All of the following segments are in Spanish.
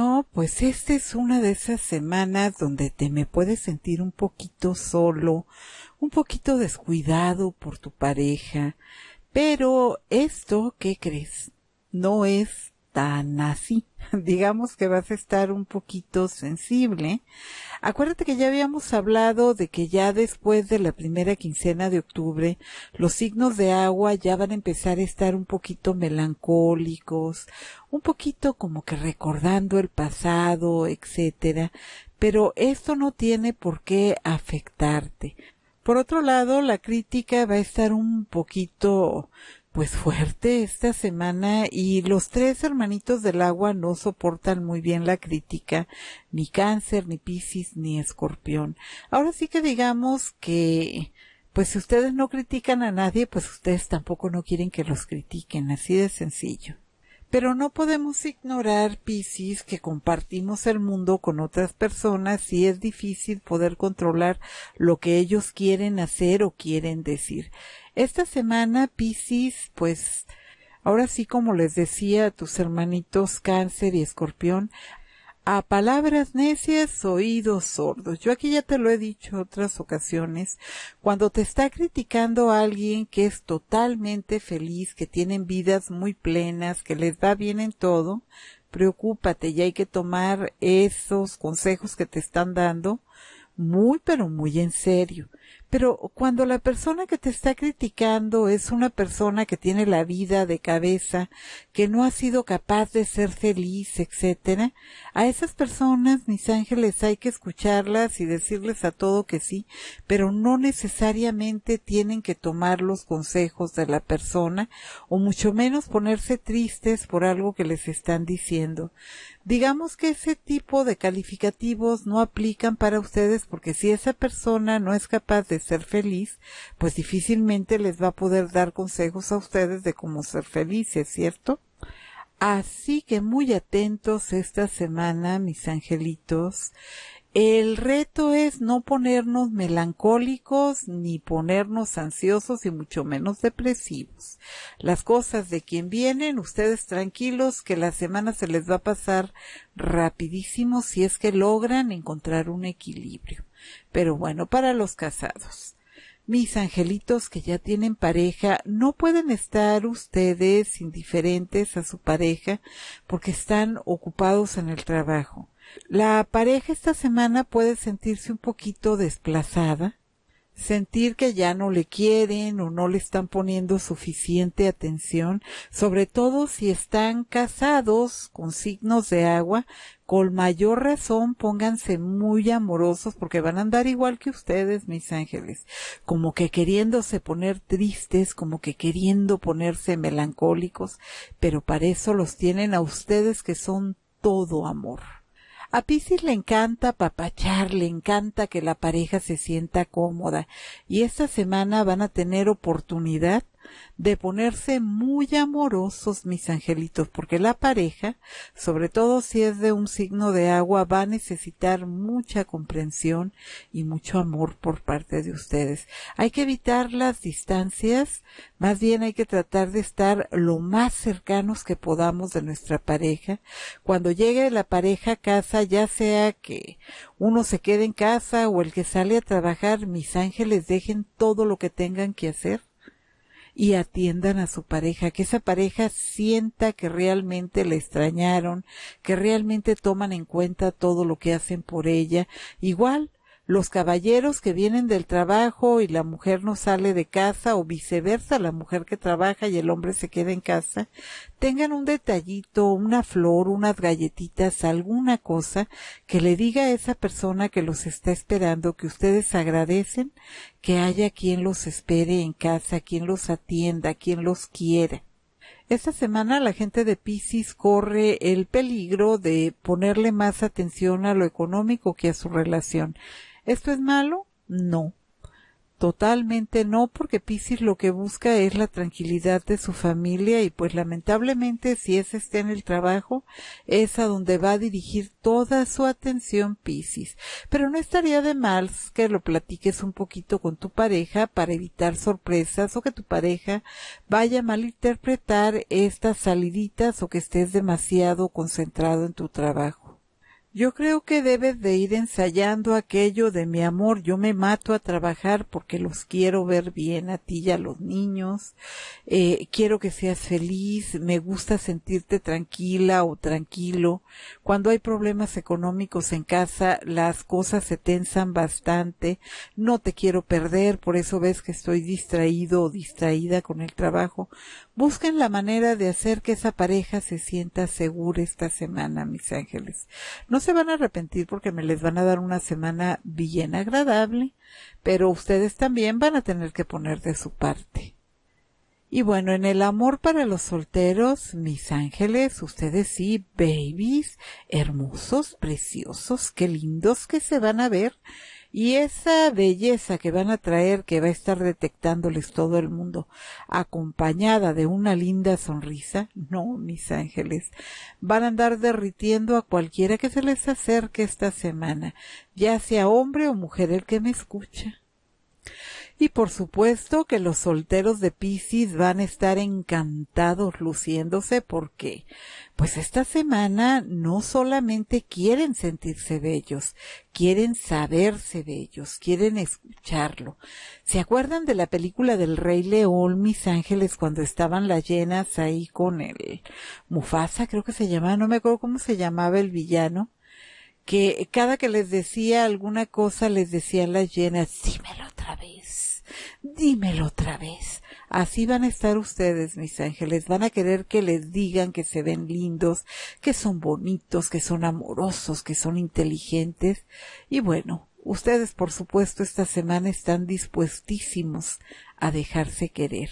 No, pues esta es una de esas semanas donde te me puedes sentir un poquito solo, un poquito descuidado por tu pareja, pero esto, ¿qué crees? No es tan así. Digamos que vas a estar un poquito sensible. Acuérdate que ya habíamos hablado de que ya después de la primera quincena de octubre, los signos de agua ya van a empezar a estar un poquito melancólicos, un poquito como que recordando el pasado, etcétera. Pero esto no tiene por qué afectarte. Por otro lado, la crítica va a estar un poquito pues fuerte esta semana y los tres hermanitos del agua no soportan muy bien la crítica, ni cáncer, ni piscis, ni escorpión. Ahora sí que digamos que pues si ustedes no critican a nadie, pues ustedes tampoco no quieren que los critiquen, así de sencillo. Pero no podemos ignorar, Piscis, que compartimos el mundo con otras personas y es difícil poder controlar lo que ellos quieren hacer o quieren decir. Esta semana, Piscis, pues ahora sí como les decía a tus hermanitos cáncer y escorpión, a palabras necias, oídos sordos. Yo aquí ya te lo he dicho otras ocasiones. Cuando te está criticando alguien que es totalmente feliz, que tienen vidas muy plenas, que les va bien en todo, preocúpate y hay que tomar esos consejos que te están dando muy pero muy en serio. Pero cuando la persona que te está criticando es una persona que tiene la vida de cabeza, que no ha sido capaz de ser feliz, etcétera, a esas personas, mis ángeles, hay que escucharlas y decirles a todo que sí, pero no necesariamente tienen que tomar los consejos de la persona o mucho menos ponerse tristes por algo que les están diciendo. Digamos que ese tipo de calificativos no aplican para ustedes porque si esa persona no es capaz de ser feliz, pues difícilmente les va a poder dar consejos a ustedes de cómo ser felices, ¿cierto? Así que muy atentos esta semana, mis angelitos. El reto es no ponernos melancólicos ni ponernos ansiosos y mucho menos depresivos. Las cosas de quien vienen, ustedes tranquilos que la semana se les va a pasar rapidísimo si es que logran encontrar un equilibrio. Pero bueno, para los casados. Mis angelitos que ya tienen pareja, no pueden estar ustedes indiferentes a su pareja porque están ocupados en el trabajo. La pareja esta semana puede sentirse un poquito desplazada sentir que ya no le quieren o no le están poniendo suficiente atención, sobre todo si están casados con signos de agua, con mayor razón pónganse muy amorosos porque van a andar igual que ustedes, mis ángeles, como que queriéndose poner tristes, como que queriendo ponerse melancólicos, pero para eso los tienen a ustedes que son todo amor. A Pisces le encanta papachar, le encanta que la pareja se sienta cómoda y esta semana van a tener oportunidad de ponerse muy amorosos, mis angelitos, porque la pareja, sobre todo si es de un signo de agua, va a necesitar mucha comprensión y mucho amor por parte de ustedes. Hay que evitar las distancias, más bien hay que tratar de estar lo más cercanos que podamos de nuestra pareja. Cuando llegue la pareja a casa, ya sea que uno se quede en casa o el que sale a trabajar, mis ángeles dejen todo lo que tengan que hacer y atiendan a su pareja, que esa pareja sienta que realmente la extrañaron, que realmente toman en cuenta todo lo que hacen por ella. Igual, los caballeros que vienen del trabajo y la mujer no sale de casa o viceversa, la mujer que trabaja y el hombre se queda en casa, tengan un detallito, una flor, unas galletitas, alguna cosa que le diga a esa persona que los está esperando que ustedes agradecen que haya quien los espere en casa, quien los atienda, quien los quiera. Esta semana la gente de Pisces corre el peligro de ponerle más atención a lo económico que a su relación. ¿Esto es malo? No. Totalmente no, porque Pisces lo que busca es la tranquilidad de su familia y pues lamentablemente si ese está en el trabajo es a donde va a dirigir toda su atención Pisces. Pero no estaría de mal que lo platiques un poquito con tu pareja para evitar sorpresas o que tu pareja vaya a malinterpretar estas saliditas o que estés demasiado concentrado en tu trabajo. Yo creo que debes de ir ensayando aquello de mi amor, yo me mato a trabajar porque los quiero ver bien a ti y a los niños, eh, quiero que seas feliz, me gusta sentirte tranquila o tranquilo. Cuando hay problemas económicos en casa, las cosas se tensan bastante, no te quiero perder, por eso ves que estoy distraído o distraída con el trabajo. Busquen la manera de hacer que esa pareja se sienta segura esta semana, mis ángeles se van a arrepentir porque me les van a dar una semana bien agradable, pero ustedes también van a tener que poner de su parte. Y bueno, en el amor para los solteros, mis ángeles, ustedes sí, babies, hermosos, preciosos, qué lindos que se van a ver. Y esa belleza que van a traer, que va a estar detectándoles todo el mundo, acompañada de una linda sonrisa, no, mis ángeles, van a andar derritiendo a cualquiera que se les acerque esta semana, ya sea hombre o mujer el que me escucha. Y por supuesto que los solteros de Pisces van a estar encantados luciéndose porque pues esta semana no solamente quieren sentirse bellos, quieren saberse bellos, quieren escucharlo. ¿Se acuerdan de la película del Rey León, Mis Ángeles, cuando estaban las llenas ahí con el Mufasa, creo que se llamaba, no me acuerdo cómo se llamaba el villano? que cada que les decía alguna cosa les decía las llenas, dímelo otra vez dímelo otra vez. Así van a estar ustedes, mis ángeles, van a querer que les digan que se ven lindos, que son bonitos, que son amorosos, que son inteligentes. Y bueno, ustedes, por supuesto, esta semana están dispuestísimos a dejarse querer.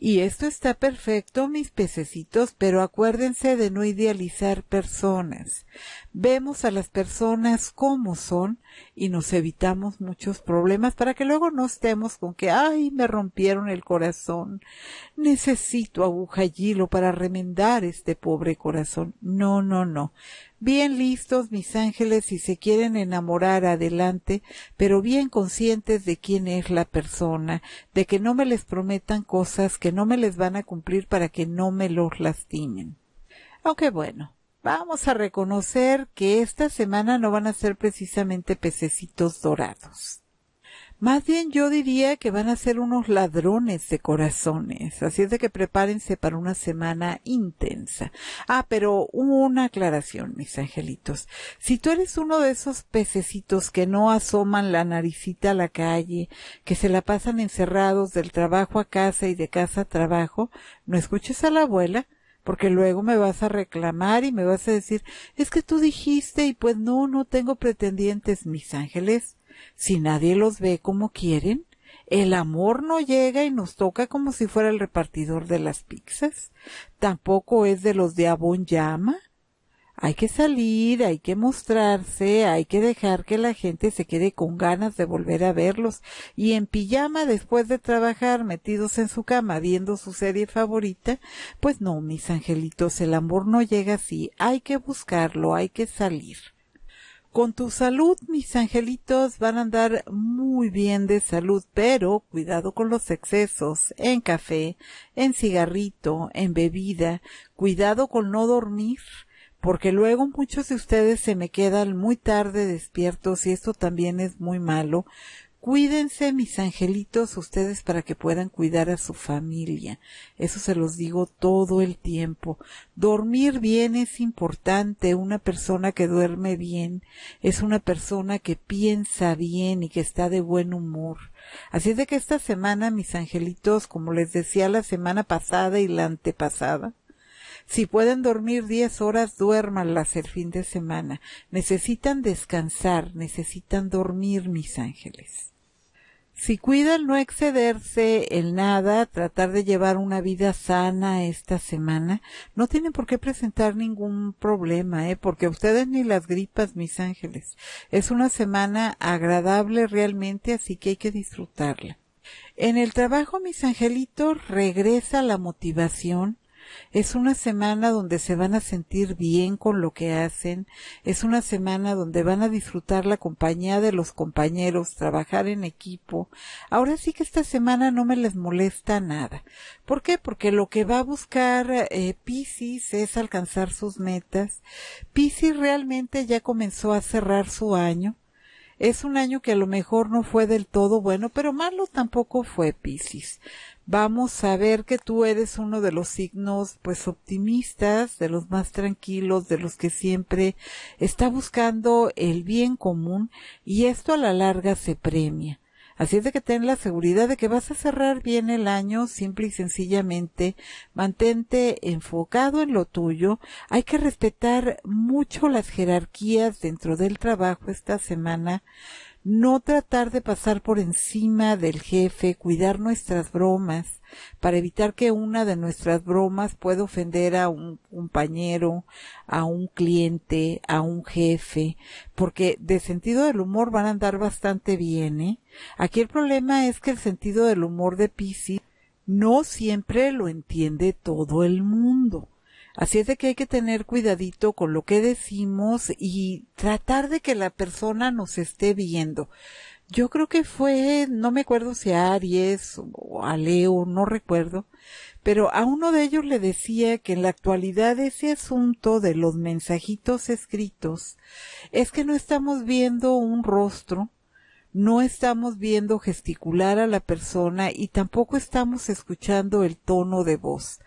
Y esto está perfecto, mis pececitos, pero acuérdense de no idealizar personas. Vemos a las personas como son y nos evitamos muchos problemas para que luego no estemos con que, ay, me rompieron el corazón, necesito aguja y hilo para remendar este pobre corazón. No, no, no. Bien listos, mis ángeles, si se quieren enamorar adelante, pero bien conscientes de quién es la persona, de que no me les prometan cosas que no me les van a cumplir para que no me los lastimen. Aunque bueno, vamos a reconocer que esta semana no van a ser precisamente pececitos dorados. Más bien yo diría que van a ser unos ladrones de corazones, así es de que prepárense para una semana intensa. Ah, pero una aclaración, mis angelitos. Si tú eres uno de esos pececitos que no asoman la naricita a la calle, que se la pasan encerrados del trabajo a casa y de casa a trabajo, no escuches a la abuela, porque luego me vas a reclamar y me vas a decir, es que tú dijiste y pues no, no tengo pretendientes, mis ángeles si nadie los ve como quieren, el amor no llega y nos toca como si fuera el repartidor de las pizzas. Tampoco es de los de Abón Llama. Hay que salir, hay que mostrarse, hay que dejar que la gente se quede con ganas de volver a verlos y en pijama después de trabajar metidos en su cama viendo su serie favorita, pues no, mis angelitos, el amor no llega así, hay que buscarlo, hay que salir. Con tu salud, mis angelitos van a andar muy bien de salud, pero cuidado con los excesos en café, en cigarrito, en bebida, cuidado con no dormir, porque luego muchos de ustedes se me quedan muy tarde despiertos y esto también es muy malo. Cuídense, mis angelitos, ustedes para que puedan cuidar a su familia. Eso se los digo todo el tiempo. Dormir bien es importante. Una persona que duerme bien es una persona que piensa bien y que está de buen humor. Así de que esta semana, mis angelitos, como les decía la semana pasada y la antepasada, si pueden dormir diez horas, duérmanlas el fin de semana. Necesitan descansar, necesitan dormir, mis ángeles. Si cuidan no excederse en nada, tratar de llevar una vida sana esta semana, no tienen por qué presentar ningún problema, ¿eh? porque ustedes ni las gripas, mis ángeles. Es una semana agradable realmente, así que hay que disfrutarla. En el trabajo, mis angelitos, regresa la motivación, es una semana donde se van a sentir bien con lo que hacen, es una semana donde van a disfrutar la compañía de los compañeros, trabajar en equipo. Ahora sí que esta semana no me les molesta nada. ¿Por qué? Porque lo que va a buscar eh, Pisis es alcanzar sus metas. Pisces realmente ya comenzó a cerrar su año. Es un año que a lo mejor no fue del todo bueno, pero malo tampoco fue Piscis vamos a ver que tú eres uno de los signos pues optimistas, de los más tranquilos, de los que siempre está buscando el bien común y esto a la larga se premia. Así es de que ten la seguridad de que vas a cerrar bien el año, simple y sencillamente. Mantente enfocado en lo tuyo. Hay que respetar mucho las jerarquías dentro del trabajo esta semana no tratar de pasar por encima del jefe, cuidar nuestras bromas, para evitar que una de nuestras bromas pueda ofender a un compañero, a un cliente, a un jefe, porque de sentido del humor van a andar bastante bien, ¿eh? Aquí el problema es que el sentido del humor de Pisces no siempre lo entiende todo el mundo. Así es de que hay que tener cuidadito con lo que decimos y tratar de que la persona nos esté viendo. Yo creo que fue, no me acuerdo si a Aries o a Leo, no recuerdo, pero a uno de ellos le decía que en la actualidad ese asunto de los mensajitos escritos es que no estamos viendo un rostro, no estamos viendo gesticular a la persona y tampoco estamos escuchando el tono de voz.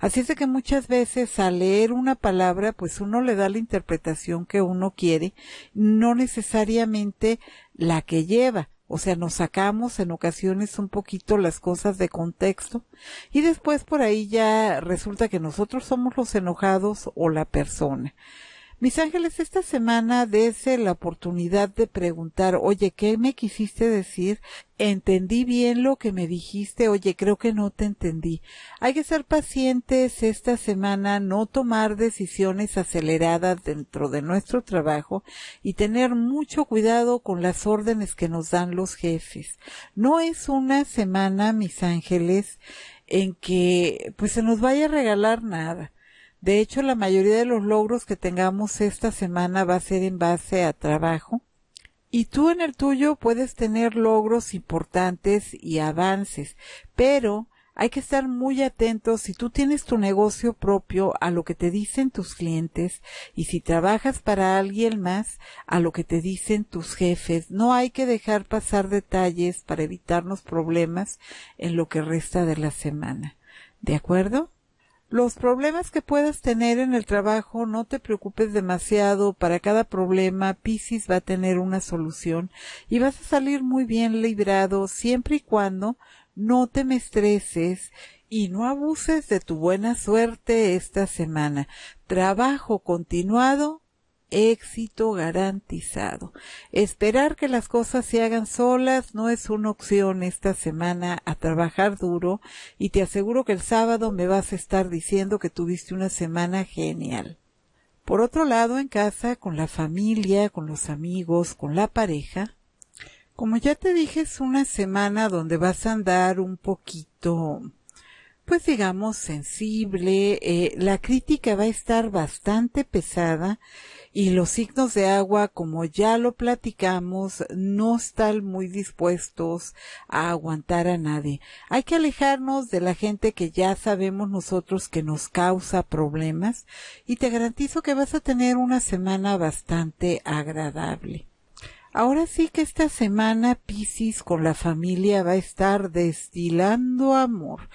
Así es de que muchas veces al leer una palabra, pues uno le da la interpretación que uno quiere, no necesariamente la que lleva. O sea, nos sacamos en ocasiones un poquito las cosas de contexto y después por ahí ya resulta que nosotros somos los enojados o la persona. Mis ángeles, esta semana dése la oportunidad de preguntar, oye, ¿qué me quisiste decir? ¿Entendí bien lo que me dijiste? Oye, creo que no te entendí. Hay que ser pacientes esta semana, no tomar decisiones aceleradas dentro de nuestro trabajo y tener mucho cuidado con las órdenes que nos dan los jefes. No es una semana, mis ángeles, en que pues se nos vaya a regalar nada de hecho, la mayoría de los logros que tengamos esta semana va a ser en base a trabajo. Y tú en el tuyo puedes tener logros importantes y avances, pero hay que estar muy atentos si tú tienes tu negocio propio a lo que te dicen tus clientes y si trabajas para alguien más a lo que te dicen tus jefes. No hay que dejar pasar detalles para evitarnos problemas en lo que resta de la semana. ¿De acuerdo? los problemas que puedas tener en el trabajo, no te preocupes demasiado. Para cada problema, Pisces va a tener una solución y vas a salir muy bien librado siempre y cuando no te me estreses y no abuses de tu buena suerte esta semana. Trabajo continuado éxito garantizado. Esperar que las cosas se hagan solas no es una opción esta semana a trabajar duro y te aseguro que el sábado me vas a estar diciendo que tuviste una semana genial. Por otro lado, en casa, con la familia, con los amigos, con la pareja, como ya te dije, es una semana donde vas a andar un poquito pues digamos sensible, eh, la crítica va a estar bastante pesada y los signos de agua, como ya lo platicamos, no están muy dispuestos a aguantar a nadie. Hay que alejarnos de la gente que ya sabemos nosotros que nos causa problemas y te garantizo que vas a tener una semana bastante agradable. Ahora sí que esta semana Pisces con la familia va a estar destilando amor.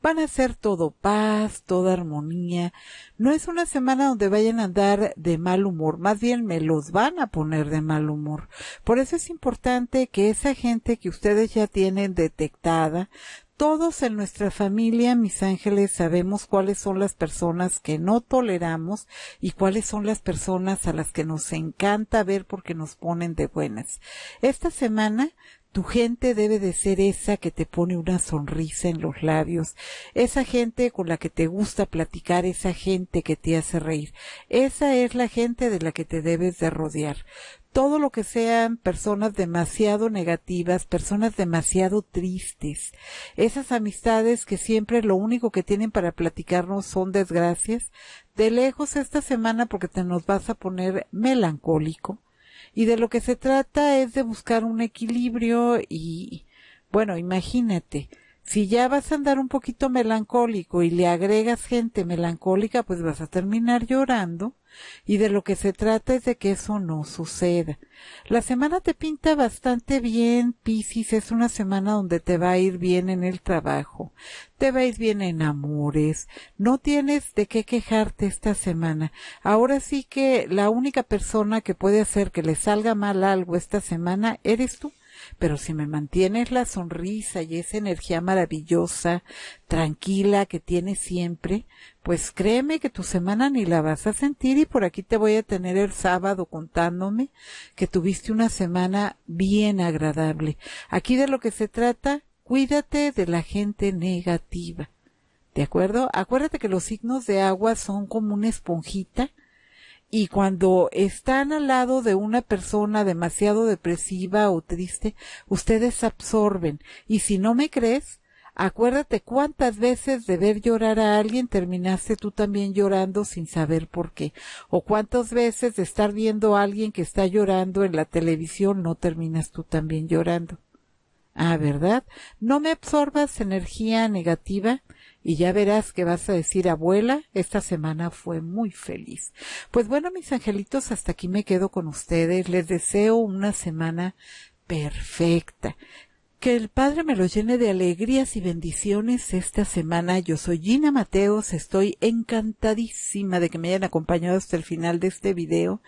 Van a ser todo paz, toda armonía. No es una semana donde vayan a andar de mal humor, más bien me los van a poner de mal humor. Por eso es importante que esa gente que ustedes ya tienen detectada, todos en nuestra familia, mis ángeles, sabemos cuáles son las personas que no toleramos y cuáles son las personas a las que nos encanta ver porque nos ponen de buenas. Esta semana tu gente debe de ser esa que te pone una sonrisa en los labios, esa gente con la que te gusta platicar, esa gente que te hace reír. Esa es la gente de la que te debes de rodear todo lo que sean personas demasiado negativas, personas demasiado tristes, esas amistades que siempre lo único que tienen para platicarnos son desgracias, de lejos esta semana porque te nos vas a poner melancólico. Y de lo que se trata es de buscar un equilibrio y, bueno, imagínate, si ya vas a andar un poquito melancólico y le agregas gente melancólica, pues vas a terminar llorando y de lo que se trata es de que eso no suceda. La semana te pinta bastante bien, Piscis, es una semana donde te va a ir bien en el trabajo, te va a ir bien en amores, no tienes de qué quejarte esta semana. Ahora sí que la única persona que puede hacer que le salga mal algo esta semana eres tú pero si me mantienes la sonrisa y esa energía maravillosa, tranquila que tienes siempre, pues créeme que tu semana ni la vas a sentir y por aquí te voy a tener el sábado contándome que tuviste una semana bien agradable. Aquí de lo que se trata, cuídate de la gente negativa. ¿De acuerdo? Acuérdate que los signos de agua son como una esponjita y cuando están al lado de una persona demasiado depresiva o triste, ustedes absorben. Y si no me crees, acuérdate cuántas veces de ver llorar a alguien terminaste tú también llorando sin saber por qué. O cuántas veces de estar viendo a alguien que está llorando en la televisión no terminas tú también llorando. Ah, ¿verdad? No me absorbas energía negativa y ya verás que vas a decir, abuela, esta semana fue muy feliz. Pues bueno, mis angelitos, hasta aquí me quedo con ustedes. Les deseo una semana perfecta. Que el Padre me lo llene de alegrías y bendiciones esta semana. Yo soy Gina Mateos, estoy encantadísima de que me hayan acompañado hasta el final de este video.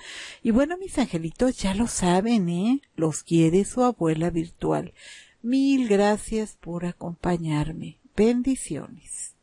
Y bueno, mis angelitos ya lo saben, ¿eh? Los quiere su abuela virtual. Mil gracias por acompañarme. Bendiciones.